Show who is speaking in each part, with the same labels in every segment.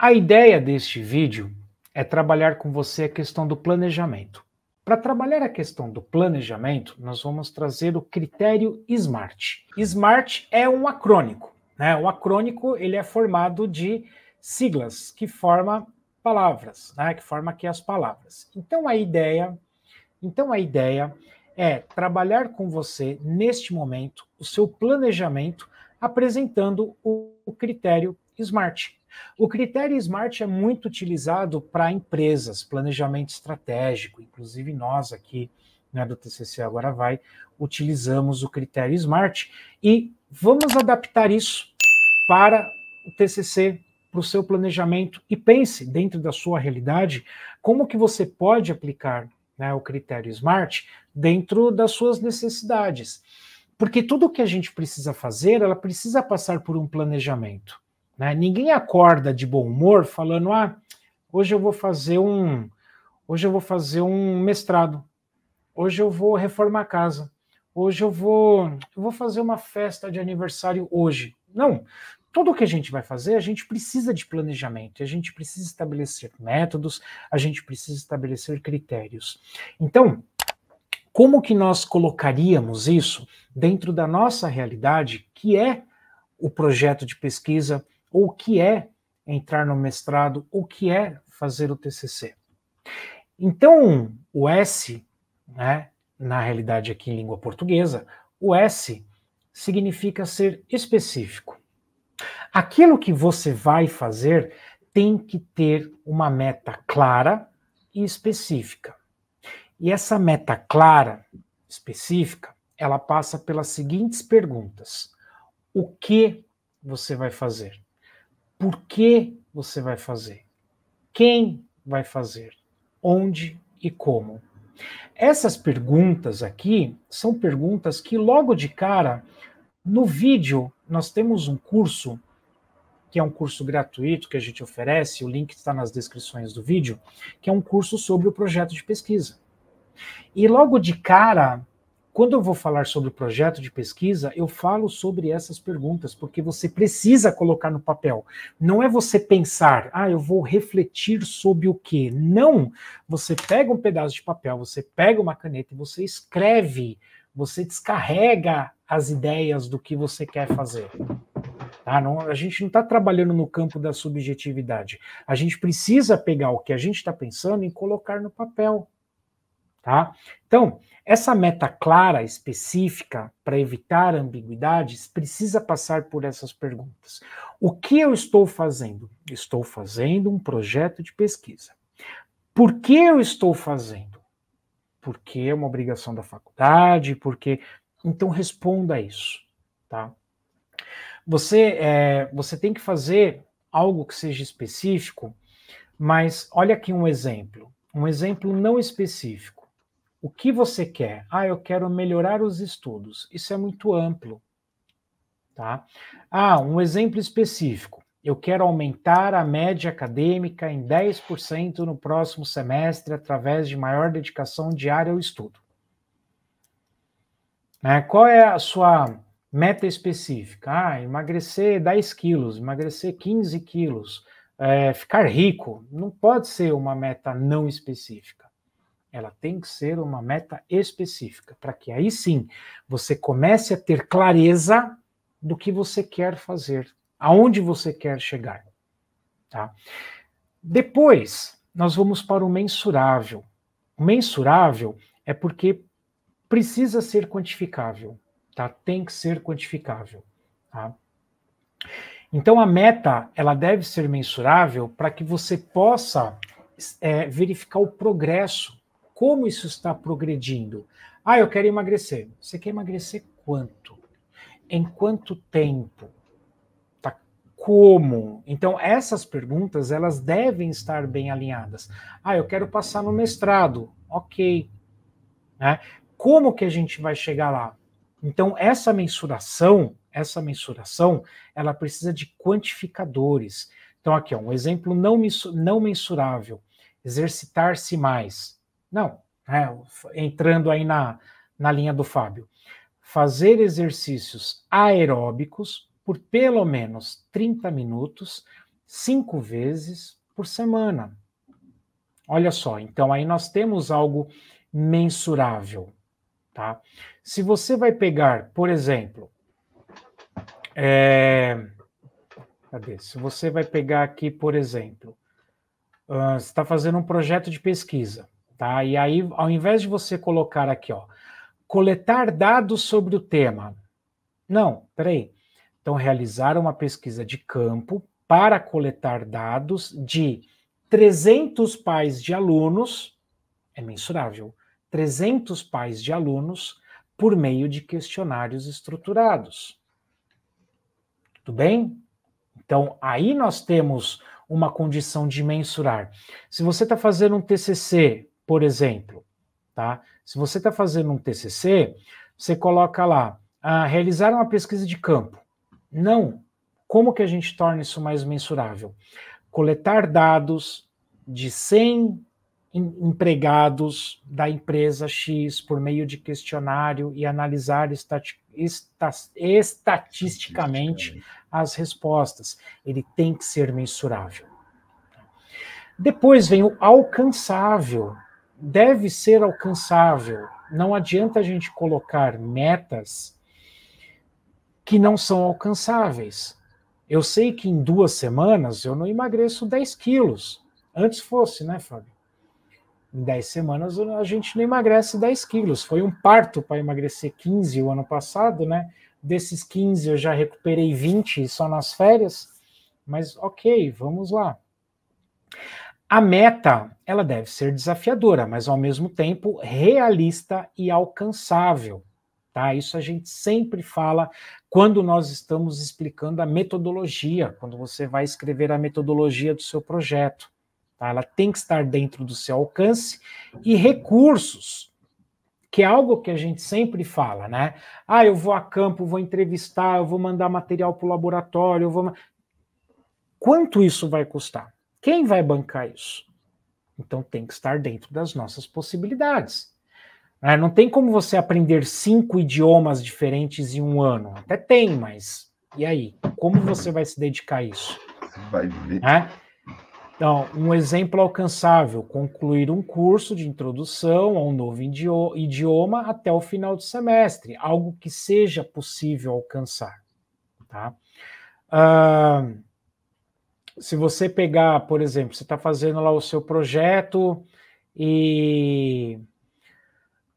Speaker 1: A ideia deste vídeo é trabalhar com você a questão do planejamento. Para trabalhar a questão do planejamento, nós vamos trazer o critério SMART. SMART é um acrônico, né? O acrônico ele é formado de siglas que forma palavras, né? Que forma aqui as palavras. Então a ideia, então a ideia é trabalhar com você neste momento o seu planejamento apresentando o critério SMART. O critério SMART é muito utilizado para empresas, planejamento estratégico, inclusive nós aqui né, do TCC Agora Vai, utilizamos o critério SMART e vamos adaptar isso para o TCC, para o seu planejamento e pense dentro da sua realidade como que você pode aplicar né, o critério SMART dentro das suas necessidades. Porque tudo que a gente precisa fazer, ela precisa passar por um planejamento. Né? Ninguém acorda de bom humor falando, ah, hoje eu vou fazer um, hoje eu vou fazer um mestrado, hoje eu vou reformar a casa, hoje eu vou, eu vou fazer uma festa de aniversário hoje. Não, tudo o que a gente vai fazer, a gente precisa de planejamento, a gente precisa estabelecer métodos, a gente precisa estabelecer critérios. Então, como que nós colocaríamos isso dentro da nossa realidade, que é o projeto de pesquisa, ou o que é entrar no mestrado, o que é fazer o TCC. Então, o S, né, na realidade aqui em língua portuguesa, o S significa ser específico. Aquilo que você vai fazer tem que ter uma meta clara e específica. E essa meta clara, específica, ela passa pelas seguintes perguntas: o que você vai fazer? por que você vai fazer, quem vai fazer, onde e como. Essas perguntas aqui são perguntas que, logo de cara, no vídeo, nós temos um curso, que é um curso gratuito que a gente oferece, o link está nas descrições do vídeo, que é um curso sobre o projeto de pesquisa. E logo de cara, quando eu vou falar sobre o projeto de pesquisa, eu falo sobre essas perguntas, porque você precisa colocar no papel. Não é você pensar, ah, eu vou refletir sobre o quê. Não! Você pega um pedaço de papel, você pega uma caneta e você escreve, você descarrega as ideias do que você quer fazer. Ah, não, a gente não está trabalhando no campo da subjetividade. A gente precisa pegar o que a gente está pensando e colocar no papel. Tá? Então, essa meta clara, específica, para evitar ambiguidades, precisa passar por essas perguntas. O que eu estou fazendo? Estou fazendo um projeto de pesquisa. Por que eu estou fazendo? Porque é uma obrigação da faculdade, porque. Então, responda isso. Tá? Você, é, você tem que fazer algo que seja específico, mas olha aqui um exemplo. Um exemplo não específico. O que você quer? Ah, eu quero melhorar os estudos. Isso é muito amplo. Tá? Ah, um exemplo específico. Eu quero aumentar a média acadêmica em 10% no próximo semestre através de maior dedicação diária ao estudo. Né? Qual é a sua meta específica? Ah, emagrecer 10 quilos, emagrecer 15 quilos, é, ficar rico. Não pode ser uma meta não específica ela tem que ser uma meta específica, para que aí sim você comece a ter clareza do que você quer fazer, aonde você quer chegar. Tá? Depois, nós vamos para o mensurável. O mensurável é porque precisa ser quantificável, tá? Tem que ser quantificável, tá? Então a meta ela deve ser mensurável para que você possa é, verificar o progresso como isso está progredindo. Ah, eu quero emagrecer. Você quer emagrecer quanto? Em quanto tempo? Tá como? Então essas perguntas elas devem estar bem alinhadas. Ah, eu quero passar no mestrado. OK. Né? Como que a gente vai chegar lá? Então essa mensuração, essa mensuração, ela precisa de quantificadores. Então aqui ó, um exemplo não, não mensurável: exercitar-se mais não, é, entrando aí na, na linha do Fábio. Fazer exercícios aeróbicos por pelo menos 30 minutos, cinco vezes por semana. Olha só, então aí nós temos algo mensurável, tá? Se você vai pegar, por exemplo, é... cadê? Se você vai pegar aqui, por exemplo, uh, você está fazendo um projeto de pesquisa, tá? E aí, ao invés de você colocar aqui, ó, coletar dados sobre o tema. Não, peraí. Então, realizar uma pesquisa de campo para coletar dados de 300 pais de alunos, é mensurável, 300 pais de alunos por meio de questionários estruturados. Tudo bem? Então, aí nós temos uma condição de mensurar. Se você está fazendo um TCC por exemplo, tá? Se você está fazendo um TCC, você coloca lá, ah, realizar uma pesquisa de campo. Não. Como que a gente torna isso mais mensurável? Coletar dados de 100 empregados da empresa X por meio de questionário e analisar estati esta estatisticamente as respostas. Ele tem que ser mensurável. Depois vem o alcançável, deve ser alcançável. Não adianta a gente colocar metas que não são alcançáveis. Eu sei que em duas semanas eu não emagreço 10 quilos. Antes fosse, né, Fábio? Em 10 semanas a gente não emagrece 10 quilos. Foi um parto para emagrecer 15 o ano passado, né? Desses 15 eu já recuperei 20 só nas férias. Mas ok, vamos lá. A meta, ela deve ser desafiadora, mas ao mesmo tempo realista e alcançável, tá? Isso a gente sempre fala quando nós estamos explicando a metodologia, quando você vai escrever a metodologia do seu projeto, tá? Ela tem que estar dentro do seu alcance e recursos, que é algo que a gente sempre fala, né? Ah, eu vou a campo, vou entrevistar, eu vou mandar material para o laboratório, eu vou. Quanto isso vai custar? Quem vai bancar isso? Então tem que estar dentro das nossas possibilidades. É, não tem como você aprender cinco idiomas diferentes em um ano. Até tem, mas e aí? Como você vai se dedicar a isso? Vai ver. É? Então, um exemplo alcançável: concluir um curso de introdução a um novo idioma até o final do semestre, algo que seja possível alcançar. Tá? Ah, se você pegar, por exemplo, você está fazendo lá o seu projeto e,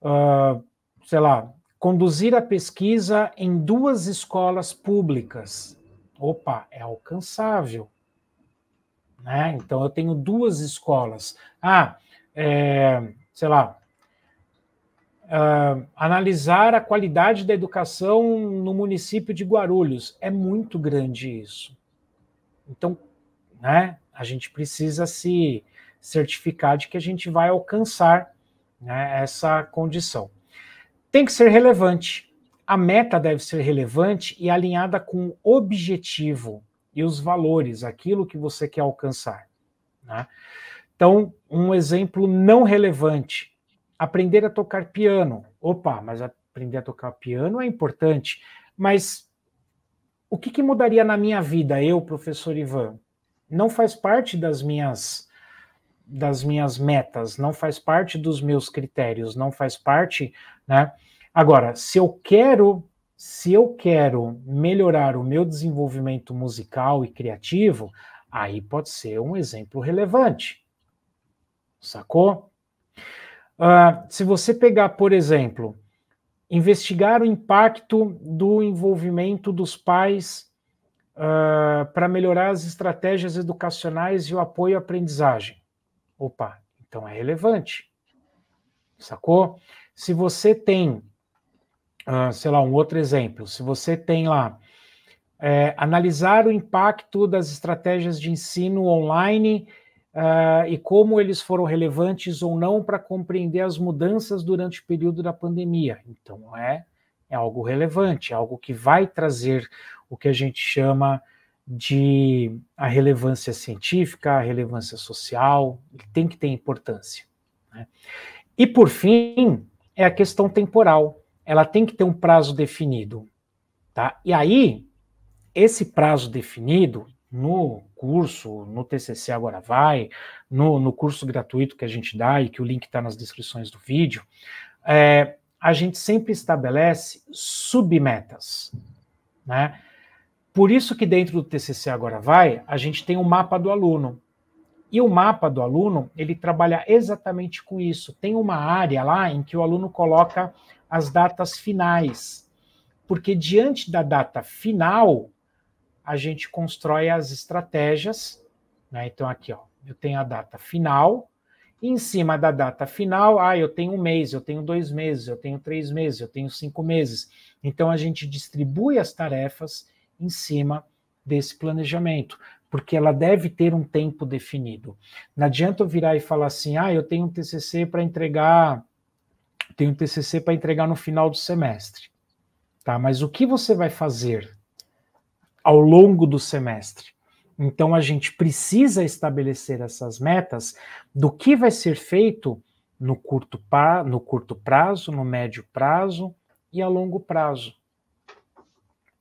Speaker 1: uh, sei lá, conduzir a pesquisa em duas escolas públicas. Opa, é alcançável. Né? Então, eu tenho duas escolas. Ah, é, sei lá, Uh, analisar a qualidade da educação no município de Guarulhos. É muito grande isso. Então, né? A gente precisa se certificar de que a gente vai alcançar né, essa condição. Tem que ser relevante. A meta deve ser relevante e alinhada com o objetivo e os valores, aquilo que você quer alcançar. Né? Então, um exemplo não relevante: aprender a tocar piano. Opa, mas aprender a tocar piano é importante, mas o que, que mudaria na minha vida, eu, professor Ivan? não faz parte das minhas das minhas metas, não faz parte dos meus critérios, não faz parte, né? Agora, se eu quero se eu quero melhorar o meu desenvolvimento musical e criativo, aí pode ser um exemplo relevante. Sacou? Uh, se você pegar, por exemplo, investigar o impacto do envolvimento dos pais uh, ah, para melhorar as estratégias educacionais e o apoio à aprendizagem. Opa, então é relevante. Sacou? Se você tem, uh, sei lá, um outro exemplo, se você tem lá é, analisar o impacto das estratégias de ensino online uh, e como eles foram relevantes ou não para compreender as mudanças durante o período da pandemia. Então, é é algo relevante, é algo que vai trazer o que a gente chama de a relevância científica, a relevância social, tem que ter importância. Né? E por fim, é a questão temporal. Ela tem que ter um prazo definido. Tá? E aí, esse prazo definido no curso, no TCC Agora Vai, no, no curso gratuito que a gente dá e que o link está nas descrições do vídeo, é, a gente sempre estabelece submetas, né? Por isso que dentro do TCC Agora Vai, a gente tem o um mapa do aluno. E o mapa do aluno, ele trabalha exatamente com isso. Tem uma área lá em que o aluno coloca as datas finais. Porque diante da data final, a gente constrói as estratégias. Né? Então, aqui, ó, eu tenho a data final, em cima da data final, ah, eu tenho um mês, eu tenho dois meses, eu tenho três meses, eu tenho cinco meses. Então a gente distribui as tarefas em cima desse planejamento, porque ela deve ter um tempo definido. Não adianta eu virar e falar assim, ah, eu tenho um TCC para entregar, tenho um TCC para entregar no final do semestre, tá? Mas o que você vai fazer ao longo do semestre? Então a gente precisa estabelecer essas metas do que vai ser feito no curto, pra, no curto prazo, no médio prazo e a longo prazo.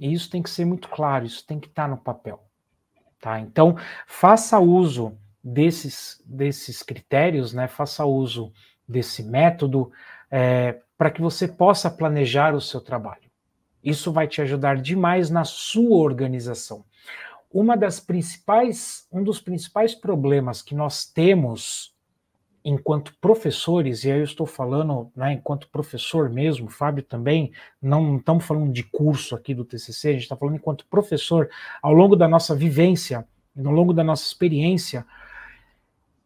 Speaker 1: E isso tem que ser muito claro, isso tem que estar tá no papel. Tá? Então, faça uso desses, desses critérios, né? faça uso desse método é, eh, para que você possa planejar o seu trabalho. Isso vai te ajudar demais na sua organização uma das principais, um dos principais problemas que nós temos enquanto professores, e aí eu estou falando, né, enquanto professor mesmo, Fábio também, não estamos falando de curso aqui do TCC, a gente está falando enquanto professor, ao longo da nossa vivência, ao longo da nossa experiência,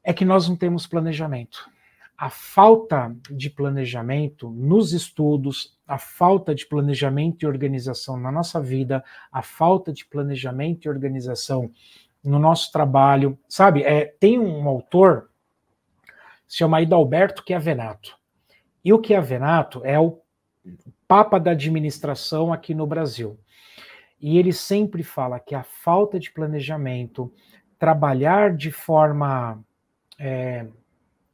Speaker 1: é que nós não temos planejamento a falta de planejamento nos estudos, a falta de planejamento e organização na nossa vida, a falta de planejamento e organização no nosso trabalho, sabe? É, tem um autor, se chama Idalberto Chiavenato. E o Chiavenato é o papa da administração aqui no Brasil. E ele sempre fala que a falta de planejamento, trabalhar de forma é,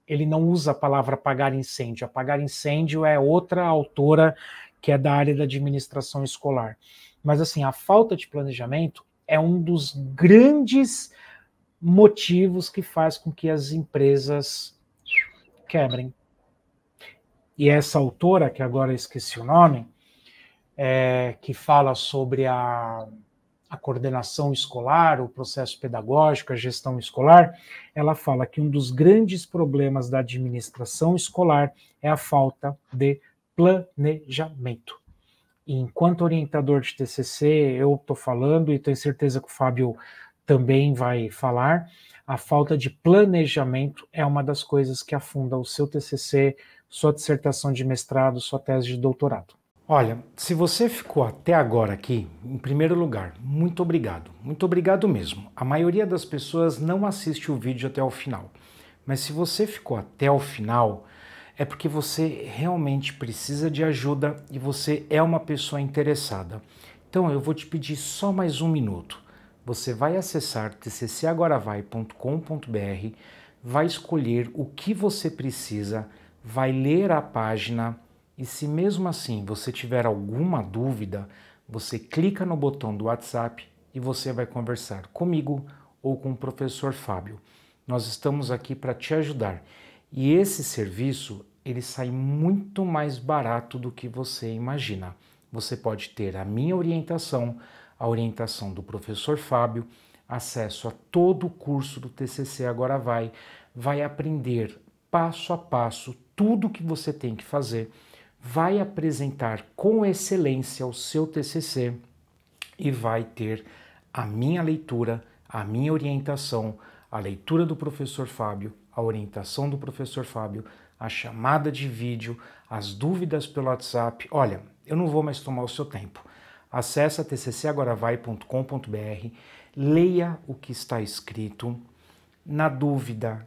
Speaker 1: ele não usa a palavra apagar incêndio. Apagar incêndio é outra autora que é da área da administração escolar. Mas assim, a falta de planejamento é um dos grandes motivos que faz com que as empresas quebrem. E essa autora, que agora esqueci o nome, é, que fala sobre a a coordenação escolar, o processo pedagógico, a gestão escolar, ela fala que um dos grandes problemas da administração escolar é a falta de planejamento. E enquanto orientador de TCC, eu estou falando e tenho certeza que o Fábio também vai falar, a falta de planejamento é uma das coisas que afunda o seu TCC, sua dissertação de mestrado, sua tese de doutorado. Olha, se você ficou até agora aqui, em primeiro lugar, muito obrigado. Muito obrigado mesmo. A maioria das pessoas não assiste o vídeo até o final. Mas se você ficou até o final, é porque você realmente precisa de ajuda e você é uma pessoa interessada. Então eu vou te pedir só mais um minuto. Você vai acessar tccagoravai.com.br, vai escolher o que você precisa, vai ler a página e se mesmo assim você tiver alguma dúvida, você clica no botão do WhatsApp e você vai conversar comigo ou com o professor Fábio. Nós estamos aqui para te ajudar. E esse serviço, ele sai muito mais barato do que você imagina. Você pode ter a minha orientação, a orientação do professor Fábio, acesso a todo o curso do TCC Agora Vai, vai aprender passo a passo tudo o que você tem que fazer vai apresentar com excelência o seu TCC e vai ter a minha leitura, a minha orientação, a leitura do professor Fábio, a orientação do professor Fábio, a chamada de vídeo, as dúvidas pelo WhatsApp. Olha, eu não vou mais tomar o seu tempo. Acesse tccagoravai.com.br, leia o que está escrito. Na dúvida,